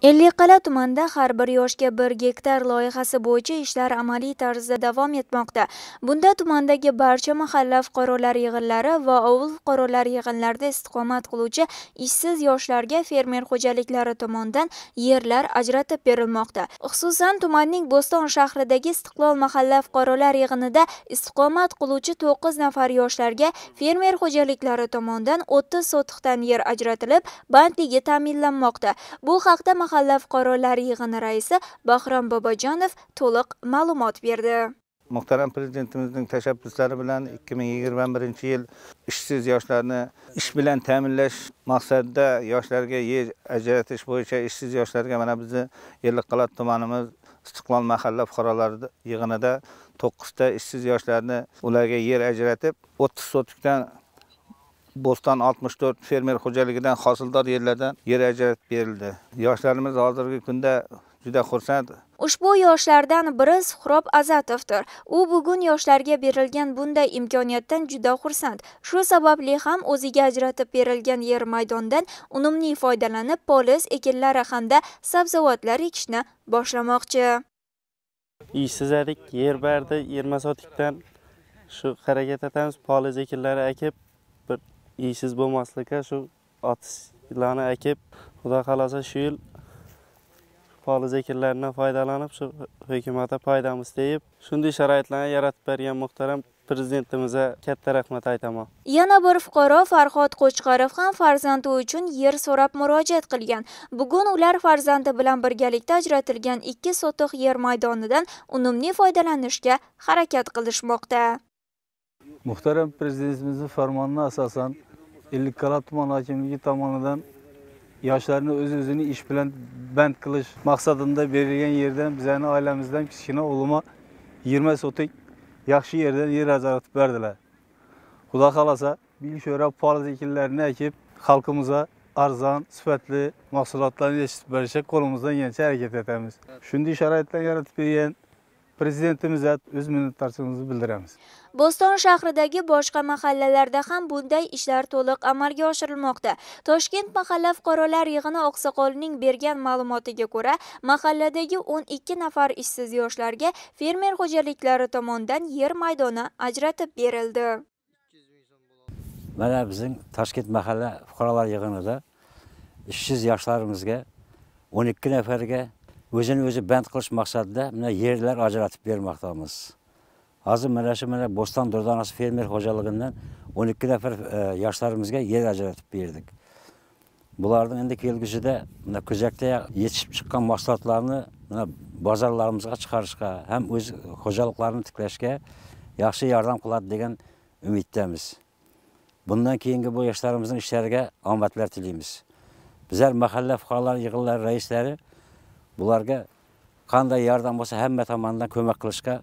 Elliqala tumanida har bir yoshga bir gektar loyihasi bo'yicha ishlar amaliy tarzda davom etmoqda bunda tumandagi barcha mahalla fuqarolar yig'inlari va ovul fuqarolar yig'inlarida istiqomat qiluvchi ishsiz yoshlarga fermer xo'jaliklari tomonidan yerlar ajratib berilmoqda xususan tumanning bo'ston shahridagi istiqlol mahalla fuqarolar yig'inida istiqomat qiluvchi 9 nafar yoshlarga fermer xo'jaliklari tomonidan 30 sotixdan yer ajratilib bandligi ta'minlanmoqda bu haqda mahalla fuqarolari yig'ini raisi Bahrom Bobojonov to'liq ma'lumot berdi. Muhtaram prezidentimizning tashabbuslari bilan 2021 yil ishsiz yoshlarni ish bilan ta'minlash maqsadida yoshlarga yer ajratish bo'yicha ishsiz yoshlarga mana bizni Yelliqal'a tumanimiz Istiqlol mahalla fuqarolari yig'inida 9 ta ishsiz yoshlarni ularga yer ajratib 30 sotlikdan Bo'ston 64 fermer xo'jaligidan hosildor yerlardan yer ajratib berildi. Yoshlarimiz hozirgi kunda juda xursand. Ushbu yoshlardan biri Suhrob Azatovdir. U bugun yoshlarga berilgan bunday imkoniyatdan juda xursand. Shu sababli ham o'ziga ajratib berilgan yer maydondan unumli foydalanib, poliz ekinlari hamda sabzavotlar ekishni boshlamoqchi. Ishsiz edik, yer berdi, 20 sotikdan shu harakat etamiz, poliz ekinlari ekib, ishsiz bo'lmaslikka shu otlarni akib xudo xohlasa shu yil poliz ekinlaridan foydalanib shu hukumatga foydamiz tegib shunday sharoitlarni yaratib bergan muhtaram prezidentimizga katta rahmat aytaman yana bir fuqaro farhod qo'chqorov ham farzandi uchun yer so'rab murojaat qilgan bugun ular farzandi bilan birgalikda ajratilgan ikki sotix yer maydonidan unumli foydalanishga harakat qilishmoqda muhtaram prezidentimizni farmonini asosan ellikqal'a tuman hokimligi tomonidan yoshlarni o'z o'zini ish bilan band qilish maqsadida berilgan yerdan bizani oilamizdan kichkina o'g'lima yigirma sotik yaxshi yerdan yer ajratib berdilar xudo xohlasa bir sho'ra poliz ekinlarini ekib xalqimizga arzon sifatli mahsulotlarni yetishtirib berishga qo'limizdan kelgancha harakat etamiz shunday sharoitlar yaratib bergan prezidentimiz o'z minnatdorchiligimizni bildiramiz bo'ston shahridagi boshqa mahallalarda ham bunday ishlar to'liq amalga oshirilmoqda toshkent mahalla fuqarolar yig'ini oqsoqolining bergan ma'lumotiga ko'ra mahalladagi 12 nafar ishsiz yoshlarga fermer xo'jaliklari tomonidan yer maydoni ajratib berildi mana bizning toshkent mahalla fuqarolar yig'inida ishsiz yoshlarimizga 12 nafarga Өзін өзі bənd qılış maqsadında mənə yerlər ajratıb verməkdəmiz. Hazır mənəşi mənə Bostan Dordanası fermer hocalığından 12 nəfər e, yaşlarımızga yer ajratıb verdik. Bunlardan indi kelgüsüdə mənə küzəkdə yetişib çıxan mahsulotlarni mənə bazarlarımızga çıxarışqa, həm öz hocalıqlarını tikləşkə yaxşı yardım qılad degan ümiddəmiz. Bundan keyingi bu yaşlarımızın işləriga omadlar tilaymiz. Bizlər məhəllə fuqarolar yığınlari raislari bularga qanday yordam bo'lsa hamma tomonidan ko'mak qilishga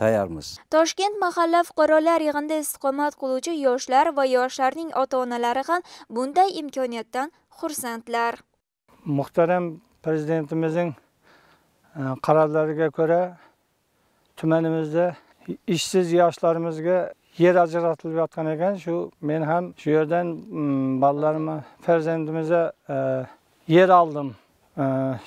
tayyormiz toshkent mahalla fuqarolar yig'inida istiqomat qiluvchi yoshlar va yoshlarning ota onalari ham bunday imkoniyatdan xursandlar muhtaram prezidentimizning e, qarorlariga ko'ra tumanimizda ishsiz yoshlarimizga yer ajratilib yotgan ekan shu men ham shu yerdan bolalarimni farzandimizga e, yer oldim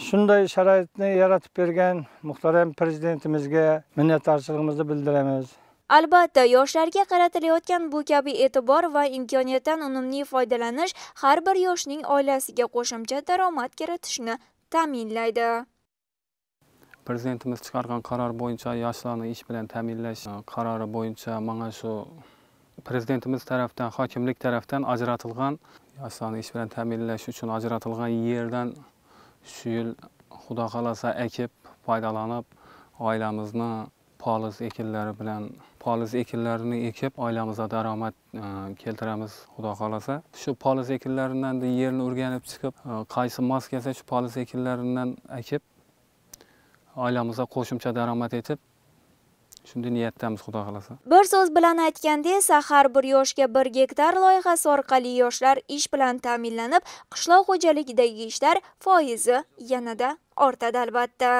shunday sharoitni yaratib bergan muhtaram prezidentimizga minnatdorchiligimizni bildiramiz Albatta, yoshlarga qaratilayotgan bu kabi e'tibor va imkoniyatdan unumli foydalanish har bir yoshning oilasiga qo'shimcha daromad kiritishni ta'minlaydi. Prezidentimiz chiqargan qaror bo'yicha yoshlarni ish bilan ta'minlash e, qarori bo'yicha mana shu prezidentimiz tarafdan, hokimlik tarafdan ajratilgan yoshlarni ish bilan ta'minlash uchun ajratilgan yerdan shu yil xudo xohlasa ekib foydalanib oilamizni poliz ekinlari bilan poliz ekinlarini ekib oilamizga daromad e, keltiramiz xudo xohlasa shu poliz ekinlaridan yerni o'rganib chiqib e, qaysi mos kelsa shu poliz ekinlaridan ekib oilamizga qo'shimcha daromad etib shunday niyatdamiz xudo xohlasa bir so'z bilan aytganda esa har bir yoshga bir gektar loyihasi orqali yoshlar ish bilan ta'minlanib qishloq xo'jaligidagi ishlar foizi yanada ortadi albatta